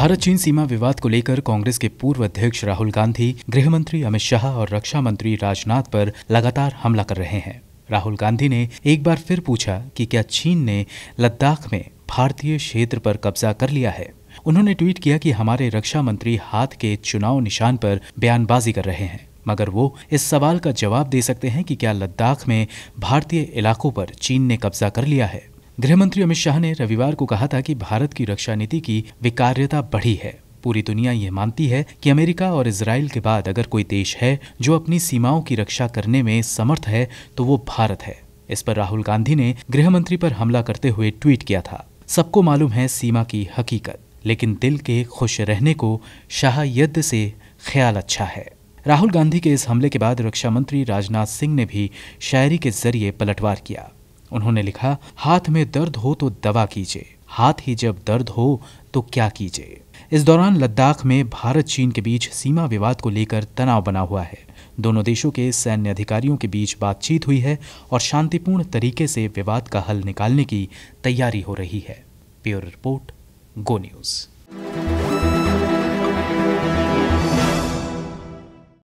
भारत चीन सीमा विवाद को लेकर कांग्रेस के पूर्व अध्यक्ष राहुल गांधी गृह मंत्री अमित शाह और रक्षा मंत्री राजनाथ पर लगातार हमला कर रहे हैं राहुल गांधी ने एक बार फिर पूछा कि क्या चीन ने लद्दाख में भारतीय क्षेत्र पर कब्जा कर लिया है उन्होंने ट्वीट किया कि हमारे रक्षा मंत्री हाथ के चुनाव निशान पर बयानबाजी कर रहे हैं मगर वो इस सवाल का जवाब दे सकते हैं कि क्या लद्दाख में भारतीय इलाकों पर चीन ने कब्जा कर लिया है गृहमंत्री अमित शाह ने रविवार को कहा था कि भारत की रक्षा नीति की विकार्यता बढ़ी है पूरी दुनिया ये मानती है कि अमेरिका और इसराइल के बाद अगर कोई देश है जो अपनी सीमाओं की रक्षा करने में समर्थ है तो वो भारत है इस पर राहुल गांधी ने गृहमंत्री पर हमला करते हुए ट्वीट किया था सबको मालूम है सीमा की हकीकत लेकिन दिल के खुश रहने को शाह यद से ख्याल अच्छा है राहुल गांधी के इस हमले के बाद रक्षा मंत्री राजनाथ सिंह ने भी शायरी के जरिए पलटवार किया उन्होंने लिखा हाथ में दर्द हो तो दवा कीजिए हाथ ही जब दर्द हो तो क्या कीजिए इस दौरान लद्दाख में भारत चीन के बीच सीमा विवाद को लेकर तनाव बना हुआ है दोनों देशों के सैन्य अधिकारियों के बीच बातचीत हुई है और शांतिपूर्ण तरीके से विवाद का हल निकालने की तैयारी हो रही है प्योर रिपोर्ट गो न्यूज़